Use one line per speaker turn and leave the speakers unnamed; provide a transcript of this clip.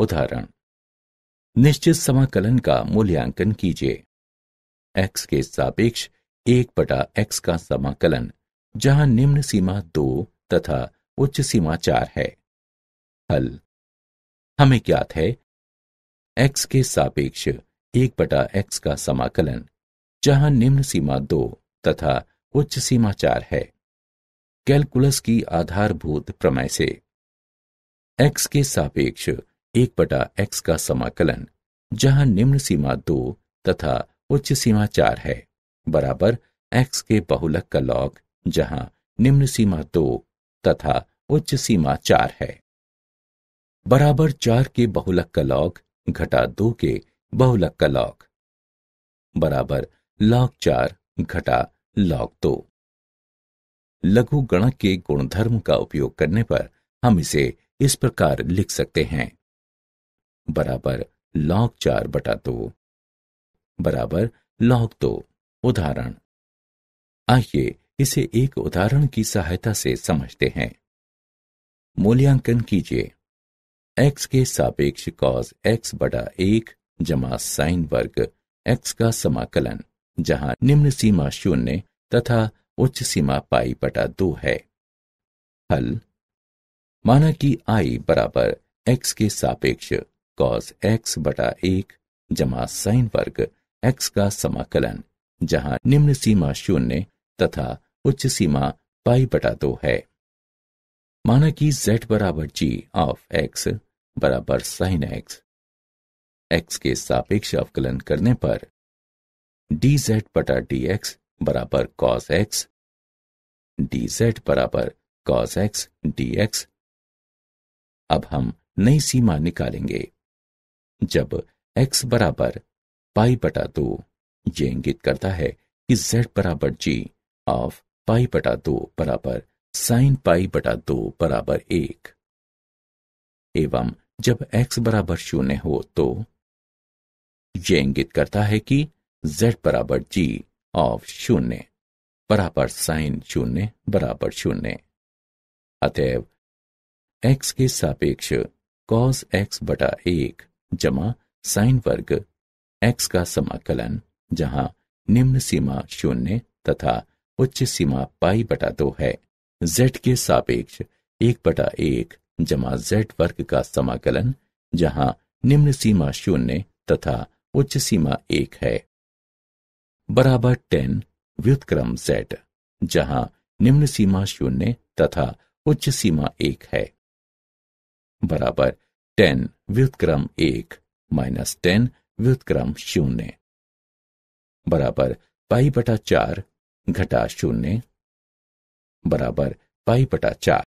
उदाहरण निश्चित समाकलन का मूल्यांकन कीजिए एक्स के सापेक्ष एक बटा एक्स का समाकलन जहां निम्न सीमा दो तथा उच्च सीमा चार है हल हमें ज्ञात है एक्स के सापेक्ष एक बटा एक्स का समाकलन जहां निम्न सीमा दो तथा उच्च सीमा चार है कैलकुलस की आधारभूत प्रमेय से एक्स के सापेक्ष एक बटा एक्स का समाकलन जहां निम्न सीमा दो तथा उच्च सीमा चार है बराबर एक्स के बहुलक का लॉग जहां निम्न सीमा दो तथा उच्च सीमा चार है बराबर चार के बहुलक का लॉग घटा दो के बहुलक का लॉग बराबर लॉग चार घटा लॉग दो लघु गणक के गुणधर्म का उपयोग करने पर हम इसे इस प्रकार लिख सकते हैं बराबर लॉग चार बटा दो बराबर लॉग दो उदाहरण आइए इसे एक उदाहरण की सहायता से समझते हैं मूल्यांकन कीजिए x के सापेक्ष कॉस x बटा एक जमा साइन वर्ग x का समाकलन जहां निम्न सीमा शून्य तथा उच्च सीमा पाई बटा दो है हल माना कि i बराबर x के सापेक्ष कॉस एक्स बटा एक जमा साइन वर्ग एक्स का समाकलन जहां निम्न सीमा शून्य तथा उच्च सीमा पाई बटा दो है माना कि z बराबर जी ऑफ एक्स बराबर साइन एक्स एक्स के सापेक्ष अवकलन करने पर डी जेड बटा डी एक्स बराबर कॉस एक्स डी जेड बराबर कॉस एक्स डी एक्स अब हम नई सीमा निकालेंगे जब x बराबर पाई बटा दो ये इंगित करता है कि z बराबर जी ऑफ पाई बटा दो बराबर साइन पाई बटा दो बराबर एक एवं जब x बराबर शून्य हो तो ये इंगित करता है कि z बराबर जी ऑफ शून्य बराबर साइन शून्य बराबर शून्य अतएव x के सापेक्ष कॉस x बटा एक जमा साइन वर्ग एक्स का समाकलन जहां निम्न सीमा शून्य तथा उच्च सीमा पाई बटा दो है जेड के सापेक्ष एक बटा एक जमा जेड वर्ग का समाकलन जहां निम्न सीमा शून्य तथा उच्च सीमा एक है बराबर टेन व्युतक्रम z जहां निम्न सीमा शून्य तथा उच्च सीमा एक है बराबर टेन व्युतक्रम एक माइनस टेन व्युतक्रम शून्य बराबर पाई बटा चार घटा शून्य बराबर पाई बटा चार